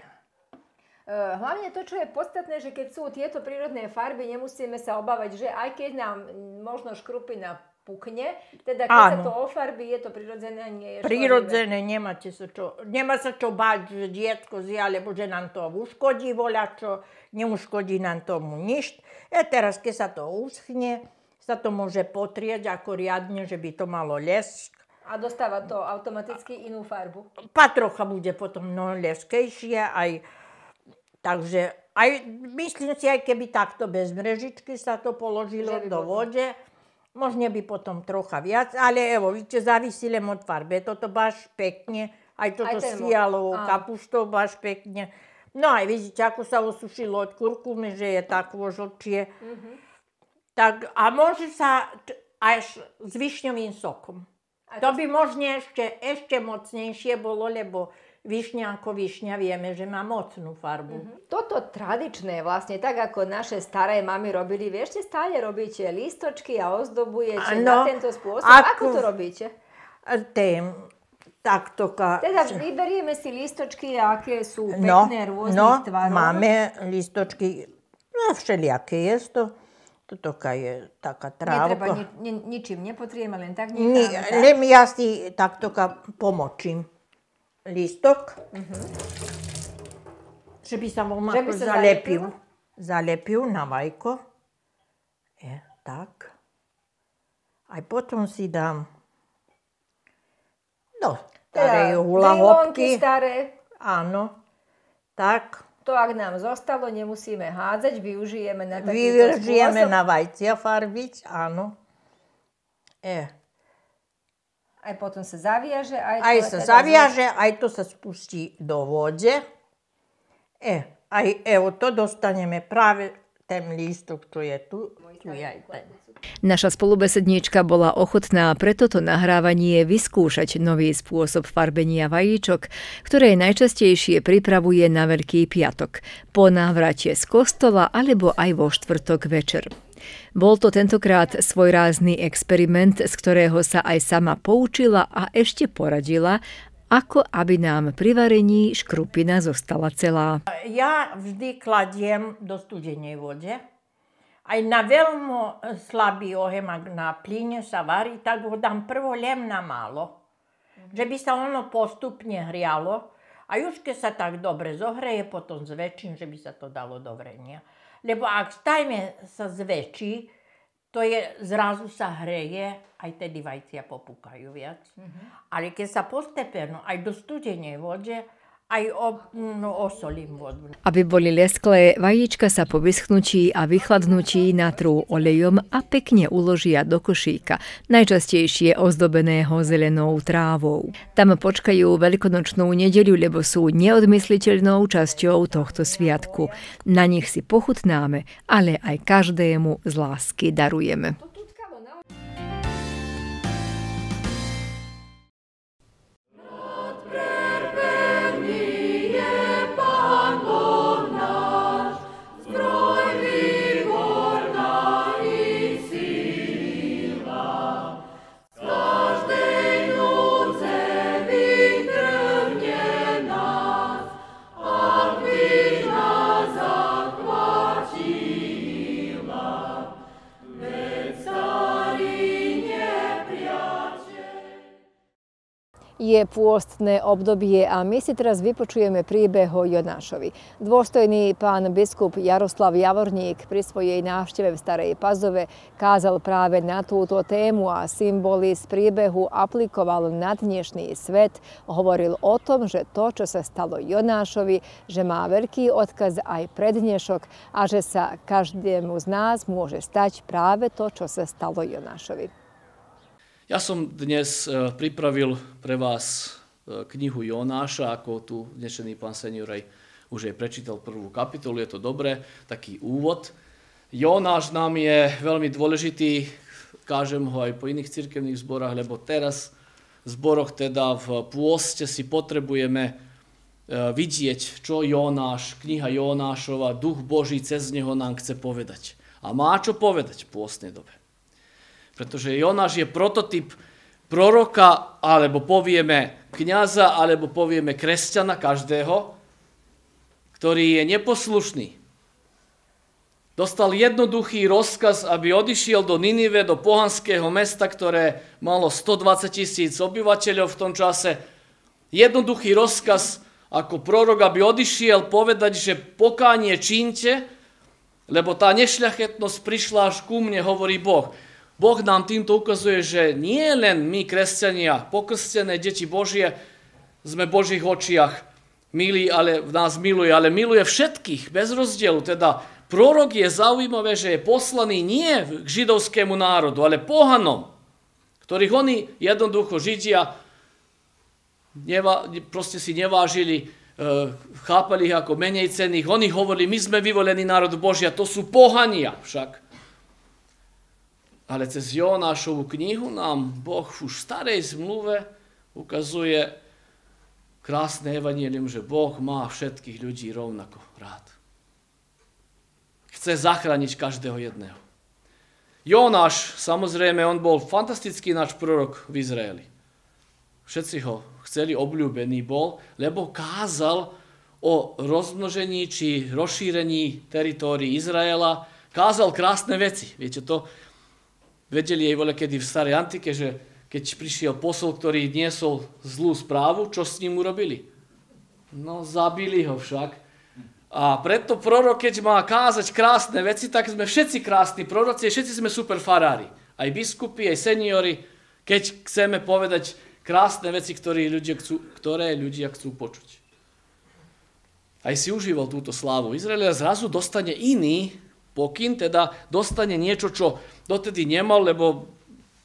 Hlavne to, čo je podstatné, že keď sú tieto prírodné farby, nemusíme sa obávať, že aj keď nám možno škrupina pukne, teda keď Áno. sa to ofarbí, je to prirodzené, nie je Prirodzené, nemáte sa čo, nemá sa čo báť, že dietko zje, alebo že nám to uškodí voľačo, neuškodí nám tomu nič. E teraz, keď sa to uschne, sa to môže potrieť ako riadne, že by to malo lesk, a dostáva to automaticky inú farbu? Patrocha bude potom no, leskejšie, aj, takže aj, myslím si, aj keby takto bez mrežičky sa to položilo do vode, možno by potom trocha viac, ale evo, víte, závisí len od farby. Toto baš pekne, aj toto aj fialovou kapuštou baš pekne. No aj vidíte, ako sa osušilo od kurkumy, že je takvo žlčie. Mm-hmm. Tak, a môže sa až s višňovým sokom. To by možne ešte, ešte mocnejšie bolo, lebo višňa ako višňa vieme, že má mocnú farbu. Mm-hmm. Toto tradičné vlastne, tak ako naše staré mamy robili, vy stále robíte listočky a ozdobujete no, na tento spôsob. Ako, ako to robíte? Tak to Ka... Teda vyberieme si listočky, aké sú no, pekné, no, rôznych no, tvarov. máme listočky, no všelijaké je to. To Taká je taká trávka. Netreba ni, ni, ničím nepotrieme, len tak necháme. Ni, tak? Len ja si takto pomočím listok. Uh-huh. Mhm. Že by sa vám ako zalepil. Zalepil na vajko. Je, tak. A potom si dám no, staré teda, hulahopky. staré. Áno. Tak. To, ak nám zostalo, nemusíme hádzať, využijeme na takýto Využijeme spôsob. na vajcia farbiť, áno. E. Aj potom sa zaviaže. Aj, aj sa teda zaviaže, zna... aj to sa spustí do vode. E, aj evo to dostaneme práve ten lístok, čo je tu, tu je aj ten. Naša spolubesedníčka bola ochotná preto toto nahrávanie vyskúšať nový spôsob farbenia vajíčok, ktoré najčastejšie pripravuje na Veľký piatok, po návrate z kostola alebo aj vo štvrtok večer. Bol to tentokrát svojrázny experiment, z ktorého sa aj sama poučila a ešte poradila, ako aby nám pri varení škrupina zostala celá. Ja vždy kladiem do studenej vode. Aj na veľmi slabý ohem, ak na plyne sa varí, tak ho dám prvo len na málo. Že by sa ono postupne hrialo. A už keď sa tak dobre zohreje, potom zväčším, že by sa to dalo do vrenia. Lebo ak stajme sa zväčší, to je, zrazu sa hreje, aj tie divajcia popúkajú viac. Mm-hmm. Ale keď sa postepeno, aj do studenej vode, No, Aby boli lesklé, vajíčka sa po vyschnutí a vychladnutí natrú olejom a pekne uložia do košíka, najčastejšie ozdobeného zelenou trávou. Tam počkajú veľkonočnú nedeľu, lebo sú neodmysliteľnou časťou tohto sviatku. Na nich si pochutnáme, ale aj každému z lásky darujeme. je pôstne obdobie a my si teraz vypočujeme príbeh o Jonášovi. Dôstojný pán biskup Jaroslav Javorník pri svojej návšteve v Starej Pazove kázal práve na túto tému a symboly z príbehu aplikoval na dnešný svet. Hovoril o tom, že to, čo sa stalo Jonášovi, že má veľký odkaz aj pre dnešok a že sa každému z nás môže stať práve to, čo sa stalo Jonášovi. Ja som dnes e, pripravil pre vás e, knihu Jonáša, ako tu dnešný pán aj už aj prečítal prvú kapitolu, je to dobré, taký úvod. Jonáš nám je veľmi dôležitý, kážem ho aj po iných cirkevných zborách, lebo teraz v zboroch, teda v pôste si potrebujeme e, vidieť, čo Jonáš, kniha Jonášova, duch Boží cez neho nám chce povedať. A má čo povedať v pôstnej dobe. Pretože Jonáš je prototyp proroka, alebo povieme kniaza, alebo povieme kresťana každého, ktorý je neposlušný. Dostal jednoduchý rozkaz, aby odišiel do Ninive, do pohanského mesta, ktoré malo 120 tisíc obyvateľov v tom čase. Jednoduchý rozkaz ako prorok, aby odišiel povedať, že pokánie čínte, lebo tá nešľachetnosť prišla až ku mne, hovorí Boh. Boh nám týmto ukazuje, že nie len my, kresťania, pokrstené deti Božie, sme v Božích očiach milí, ale nás miluje, ale miluje všetkých, bez rozdielu. Teda prorok je zaujímavé, že je poslaný nie k židovskému národu, ale pohanom, ktorých oni jednoducho Židia neva, proste si nevážili, e, chápali ich ako menej cených. Oni hovorili, my sme vyvolení národ Božia, to sú pohania však. Ale cez Jonášovu knihu nám Boh už v starej zmluve ukazuje krásne evanílium, že Boh má všetkých ľudí rovnako rád. Chce zachrániť každého jedného. Jonáš, samozrejme, on bol fantastický náš prorok v Izraeli. Všetci ho chceli, obľúbený bol, lebo kázal o rozmnožení či rozšírení teritórií Izraela, kázal krásne veci. Viete, to Vedeli jej voľa kedy v starej antike, že keď prišiel posol, ktorý niesol zlú správu, čo s ním urobili? No, zabili ho však. A preto prorok, keď má kázať krásne veci, tak sme všetci krásni proroci, všetci sme super farári. Aj biskupy, aj seniori, keď chceme povedať krásne veci, ktoré ľudia chcú, ktoré ľudia chcú počuť. Aj si užíval túto slávu. Izrael zrazu dostane iný pokyn, teda dostane niečo, čo dotedy nemal, lebo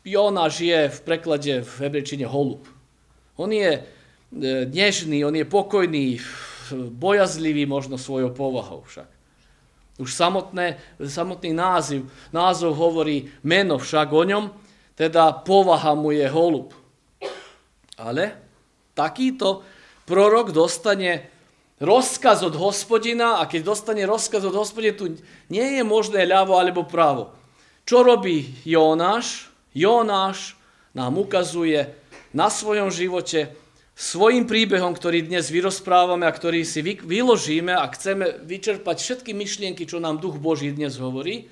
Jonáš je v preklade v hebrečine holub. On je e, dnešný, on je pokojný, bojazlivý možno svojou povahou však. Už samotné, samotný názov, názov hovorí meno však o ňom, teda povaha mu je holub. Ale takýto prorok dostane rozkaz od hospodina a keď dostane rozkaz od hospodina, tu nie je možné ľavo alebo pravo. Čo robí Jonáš? Jonáš nám ukazuje na svojom živote, svojim príbehom, ktorý dnes vyrozprávame a ktorý si vyložíme a chceme vyčerpať všetky myšlienky, čo nám Duch Boží dnes hovorí.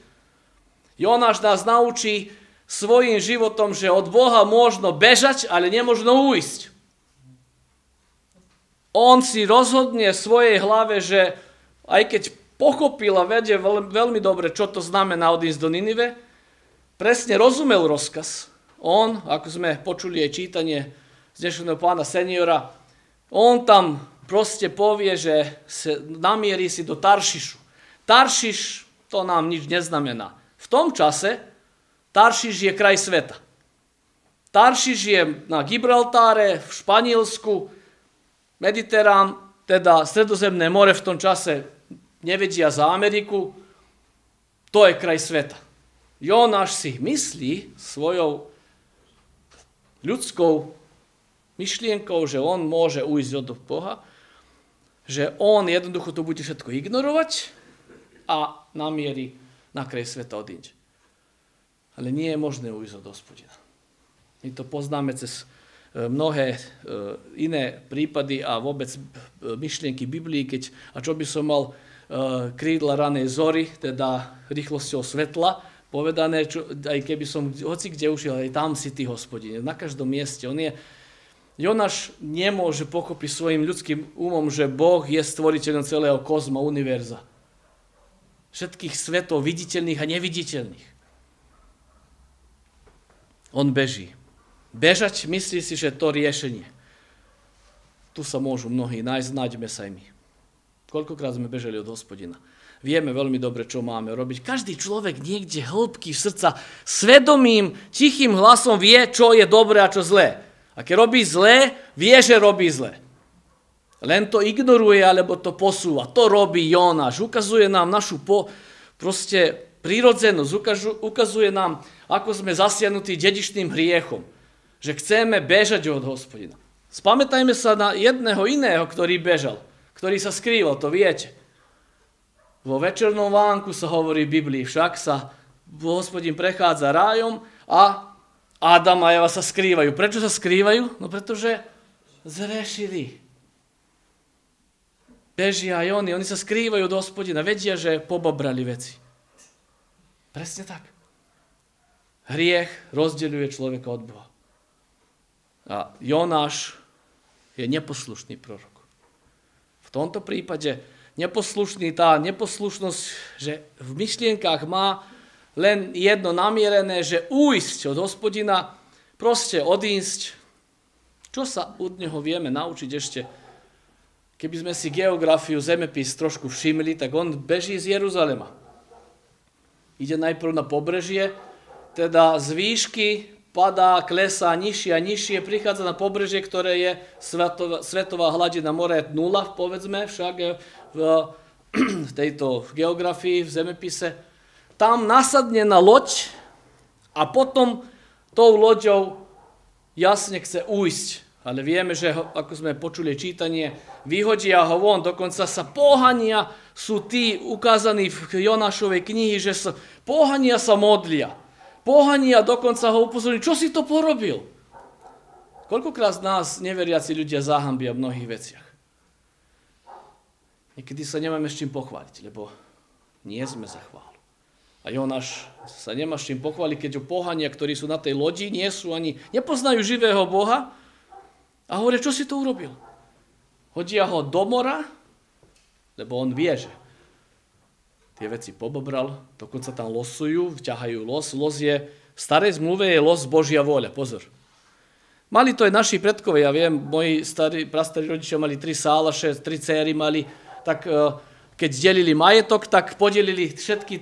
Jonáš nás naučí svojim životom, že od Boha možno bežať, ale nemôžno ujsť on si rozhodne v svojej hlave, že aj keď pochopil a vedie veľmi dobre, čo to znamená odísť do Ninive, presne rozumel rozkaz. On, ako sme počuli aj čítanie z dnešného pána seniora, on tam proste povie, že se namierí si do Taršišu. Taršiš, to nám nič neznamená. V tom čase Taršiš je kraj sveta. Taršiš je na Gibraltáre, v Španielsku, Mediterán, teda stredozemné more v tom čase nevedia za Ameriku, to je kraj sveta. Jonáš si myslí svojou ľudskou myšlienkou, že on môže ujsť od Boha, že on jednoducho to bude všetko ignorovať a namierí na kraj sveta odinď. Ale nie je možné ujsť od hospodina. My to poznáme cez mnohé e, iné prípady a vôbec e, myšlienky Biblii, keď a čo by som mal e, krídla ranej zory, teda rýchlosťou svetla, povedané, čo, aj keby som hoci kde ušiel, aj tam si ty, hospodine, na každom mieste. On je, Jonáš nemôže pochopiť svojim ľudským umom, že Boh je stvoriteľom celého kozma, univerza. Všetkých svetov, viditeľných a neviditeľných. On beží bežať, myslí si, že to riešenie. Tu sa môžu mnohí nájsť, nájdeme sa aj my. Koľkokrát sme bežali od hospodina. Vieme veľmi dobre, čo máme robiť. Každý človek niekde hĺbky srdca svedomým, tichým hlasom vie, čo je dobré a čo zlé. A keď robí zlé, vie, že robí zlé. Len to ignoruje, alebo to posúva. To robí Jonáš. Ukazuje nám našu po, proste prírodzenosť. Ukazuje nám, ako sme zasiahnutí dedičným hriechom že chceme bežať od hospodina. Spamätajme sa na jedného iného, ktorý bežal, ktorý sa skrýval, to viete. Vo večernom vánku sa hovorí v Biblii, však sa hospodin prechádza rájom a Adam a Eva sa skrývajú. Prečo sa skrývajú? No pretože zrešili. Bežia aj oni, oni sa skrývajú od hospodina, vedia, že pobobrali veci. Presne tak. Hriech rozdeľuje človeka od Boha. A Jonáš je neposlušný prorok. V tomto prípade neposlušný, tá neposlušnosť, že v myšlienkách má len jedno namierené, že újsť od hospodina, proste odísť. Čo sa od neho vieme naučiť ešte? Keby sme si geografiu, zemepis trošku všimli, tak on beží z Jeruzalema. Ide najprv na pobrežie, teda z výšky padá, klesá nižšie a nižšie, prichádza na pobrežie, ktoré je svetová, svetová hladina more nula, povedzme, však eh, v, v tejto geografii, v zemepise. Tam nasadne na loď a potom tou loďou jasne chce ujsť. Ale vieme, že ako sme počuli čítanie, vyhodia ho von, dokonca sa pohania sú tí ukázaní v Jonášovej knihy, že sa pohania sa modlia pohania dokonca ho upozorní, čo si to porobil? Koľkokrát z nás neveriaci ľudia zahambia v mnohých veciach? Niekedy sa nemáme s čím pochváliť, lebo nie sme za chválu. A Jonáš sa nemá s čím pochváliť, keď ho pohania, ktorí sú na tej lodi, nie sú ani, nepoznajú živého Boha a hovoria, čo si to urobil? Hodia ho do mora, lebo on vie, že tie veci pobobral, dokonca tam losujú, vťahajú los. Los je, v starej zmluve je los Božia vôľa, pozor. Mali to aj naši predkovi, ja viem, moji starí, prastarí rodičia mali tri sálaše, tri céry mali, tak e, keď delili majetok, tak podelili všetky,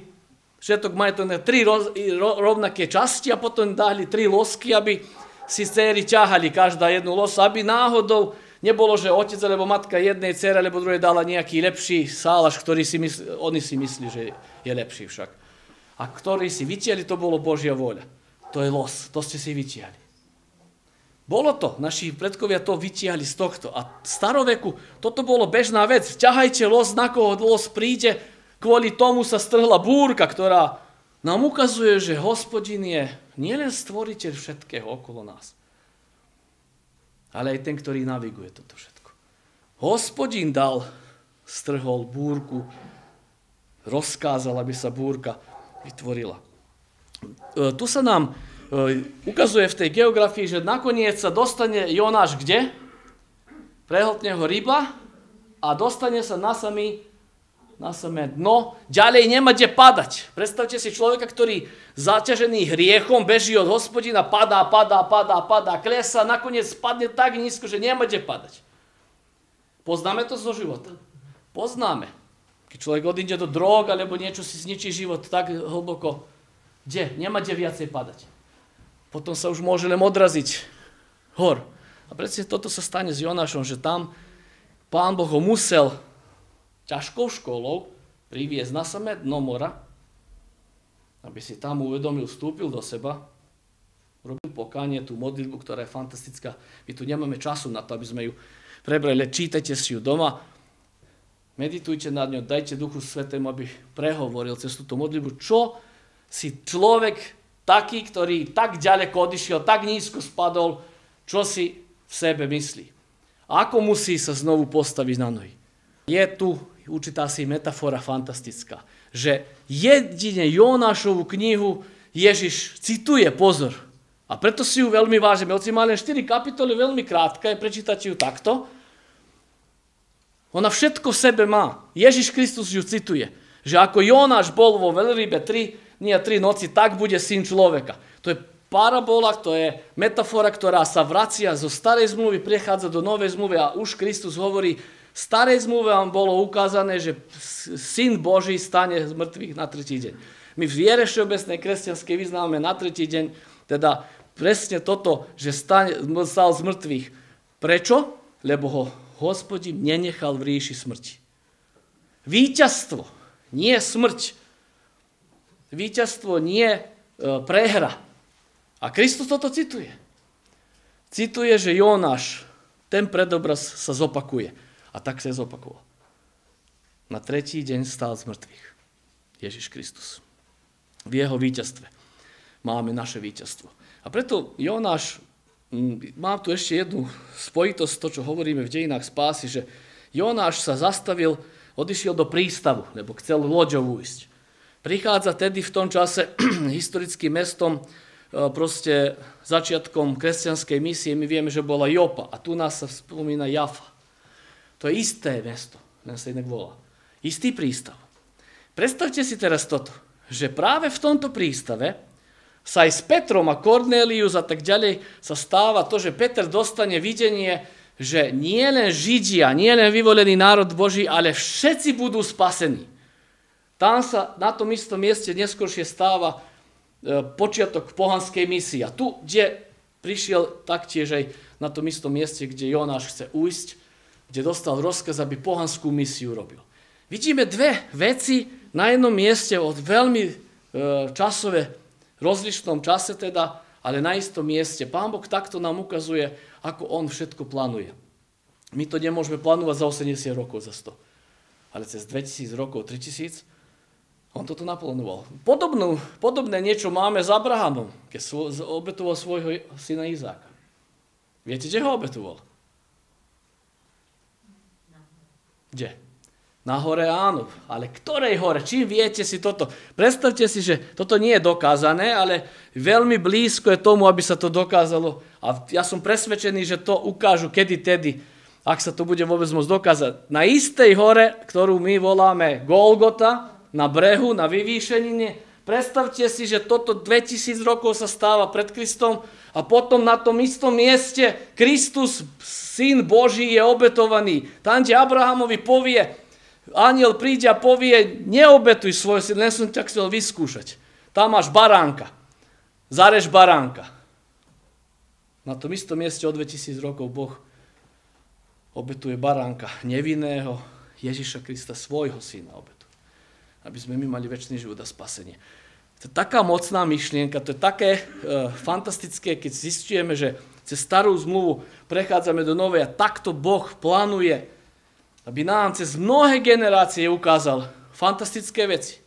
všetok majetok na tri roz, ro, rovnaké časti a potom dali tri losky, aby si céry ťahali každá jednu los, aby náhodou Nebolo, že otec alebo matka jednej cere alebo druhej dala nejaký lepší sálaž, ktorý si myslí, oni si myslí, že je lepší však. A ktorý si vytiali, to bolo Božia voľa. To je los, to ste si vytiali. Bolo to, naši predkovia to vytiali z tohto. A v staroveku toto bolo bežná vec. Vťahajte los, na koho los príde, kvôli tomu sa strhla búrka, ktorá nám ukazuje, že hospodin je nielen stvoriteľ všetkého okolo nás, ale aj ten, ktorý naviguje toto všetko. Hospodin dal, strhol búrku, rozkázal, aby sa búrka vytvorila. E, tu sa nám e, ukazuje v tej geografii, že nakoniec sa dostane Jonáš kde? Prehltne ho ryba a dostane sa na samý na samé dno, ďalej nemá kde padať. Predstavte si človeka, ktorý zaťažený hriechom beží od hospodina, padá, padá, padá, padá, klesa, nakoniec spadne tak nízko, že nemá kde padať. Poznáme to zo života? Poznáme. Keď človek odíde do drog alebo niečo si zničí život tak hlboko, kde? Nemá kde viacej padať. Potom sa už môže len odraziť hor. A predsa toto sa stane s Jonášom, že tam pán Boh ho musel ťažkou školou priviesť na samé dno mora, aby si tam uvedomil, vstúpil do seba, robil pokánie, tú modlitbu, ktorá je fantastická. My tu nemáme času na to, aby sme ju prebrali. Čítajte si ju doma, meditujte nad ňou, dajte Duchu Svetému, aby prehovoril cez túto modlitbu, čo si človek taký, ktorý tak ďaleko odišiel, tak nízko spadol, čo si v sebe myslí. A ako musí sa znovu postaviť na nohy. Je tu určitá si metafora fantastická, že jedine Jonášovu knihu Ježiš cituje, pozor. A preto si ju veľmi vážime. Oci má len 4 kapitoly, veľmi krátka je, prečítať ju takto. Ona všetko v sebe má. Ježiš Kristus ju cituje. Že ako Jonáš bol vo veľrybe 3 nie a 3 noci, tak bude syn človeka. To je parabola, to je metafora, ktorá sa vracia zo starej zmluvy, prechádza do novej zmluvy a už Kristus hovorí, v starej zmluve vám bolo ukázané, že syn Boží stane z mŕtvych na tretí deň. My v viere všeobecnej kresťanskej vyznávame na tretí deň, teda presne toto, že stane, stal z mŕtvych. Prečo? Lebo ho hospodím nenechal v ríši smrti. Výťazstvo, nie smrť. Výťazstvo nie e, prehra. A Kristus toto cituje. Cituje, že Jonáš, ten predobraz sa zopakuje. A tak sa zopakoval. Na tretí deň stál z mŕtvych Ježiš Kristus. V jeho víťazstve máme naše víťazstvo. A preto Jonáš, mám tu ešte jednu spojitosť, to, čo hovoríme v dejinách spásy, že Jonáš sa zastavil, odišiel do prístavu, lebo chcel loďov ísť. Prichádza tedy v tom čase historickým mestom e, proste začiatkom kresťanskej misie, my vieme, že bola Jopa a tu nás sa spomína Jafa. To je isté mesto, len sa inak volá. Istý prístav. Predstavte si teraz toto, že práve v tomto prístave sa aj s Petrom a Cornelius a tak ďalej sa stáva to, že Peter dostane videnie, že nie len Židia, nie len vyvolený národ Boží, ale všetci budú spasení. Tam sa na tom istom mieste neskôršie stáva e, počiatok pohanskej misie. A tu, kde prišiel taktiež aj na tom istom mieste, kde Jonáš chce ujsť, kde dostal rozkaz, aby pohanskú misiu robil. Vidíme dve veci na jednom mieste od veľmi e, časové, rozličnom čase teda, ale na istom mieste. Pán Boh takto nám ukazuje, ako On všetko plánuje. My to nemôžeme plánovať za 80 rokov, za 100. Ale cez 2000 rokov, 3000, on toto naplánoval. Podobnú, podobné niečo máme s Abrahamom, keď obetoval svojho syna Izáka. Viete, kde ho obetoval? Kde? Na hore áno, ale ktorej hore? Čím viete si toto? Predstavte si, že toto nie je dokázané, ale veľmi blízko je tomu, aby sa to dokázalo. A ja som presvedčený, že to ukážu kedy tedy, ak sa to bude vôbec môcť dokázať. Na istej hore, ktorú my voláme Golgota, na brehu, na vyvýšenine, Predstavte si, že toto 2000 rokov sa stáva pred Kristom a potom na tom istom mieste Kristus, Syn Boží, je obetovaný. Tam, kde Abrahamovi povie, aniel príde a povie, neobetuj svoj syn, len som ťa chcel vyskúšať. Tam máš baránka. Zareš baránka. Na tom istom mieste o 2000 rokov Boh obetuje baránka nevinného Ježiša Krista, svojho syna obetuje aby sme my mali väčší život a spasenie. To je taká mocná myšlienka, to je také e, fantastické, keď zistujeme, že cez starú zmluvu prechádzame do novej a takto Boh plánuje, aby nám cez mnohé generácie ukázal fantastické veci.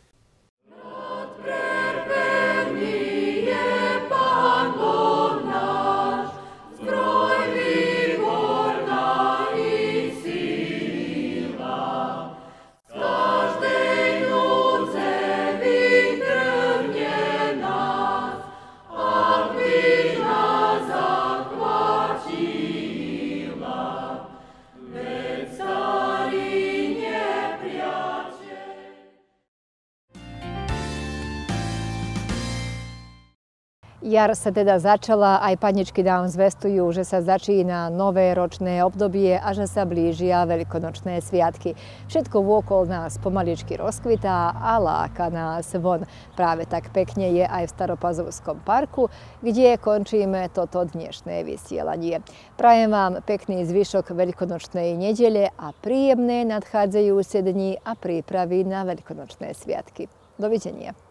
jar sa teda začala, aj paničky nám zvestujú, že sa začína nové ročné obdobie a že sa blížia veľkonočné sviatky. Všetko vôkol nás pomaličky rozkvitá a láka nás von. Práve tak pekne je aj v Staropazovskom parku, kde končíme toto dnešné vysielanie. Prajem vám pekný zvyšok veľkonočnej nedele a príjemné nadchádzajúce dni a prípravy na veľkonočné sviatky. Dovidenia.